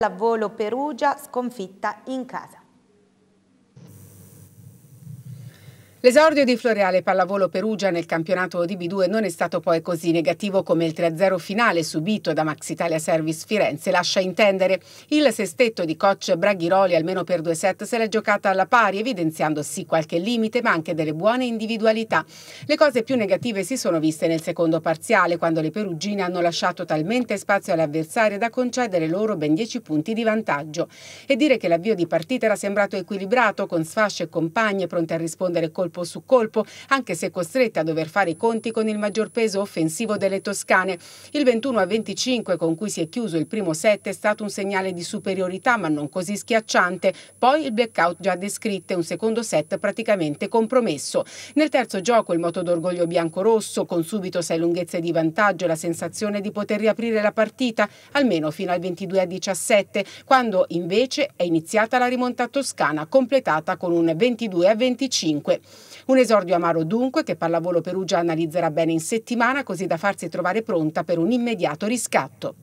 La Volo Perugia sconfitta in casa. L'esordio di Floreale Pallavolo Perugia nel campionato di B2 non è stato poi così negativo come il 3-0 finale subito da Max Italia Service Firenze lascia intendere. Il sestetto di coach Braghiroli almeno per due set se l'è giocata alla pari evidenziando sì qualche limite ma anche delle buone individualità. Le cose più negative si sono viste nel secondo parziale quando le perugine hanno lasciato talmente spazio alle avversarie da concedere loro ben 10 punti di vantaggio. E dire che l'avvio di partita era sembrato equilibrato con sfasce e compagne pronte a rispondere col colpo su colpo, anche se costrette a dover fare i conti con il maggior peso offensivo delle toscane. Il 21 a 25 con cui si è chiuso il primo set è stato un segnale di superiorità, ma non così schiacciante. Poi il blackout già descritte, un secondo set praticamente compromesso. Nel terzo gioco il moto d'orgoglio bianco-rosso, con subito sei lunghezze di vantaggio e la sensazione di poter riaprire la partita, almeno fino al 22 a 17, quando invece è iniziata la rimonta toscana, completata con un 22 a 25. Un esordio amaro dunque che Pallavolo Perugia analizzerà bene in settimana così da farsi trovare pronta per un immediato riscatto.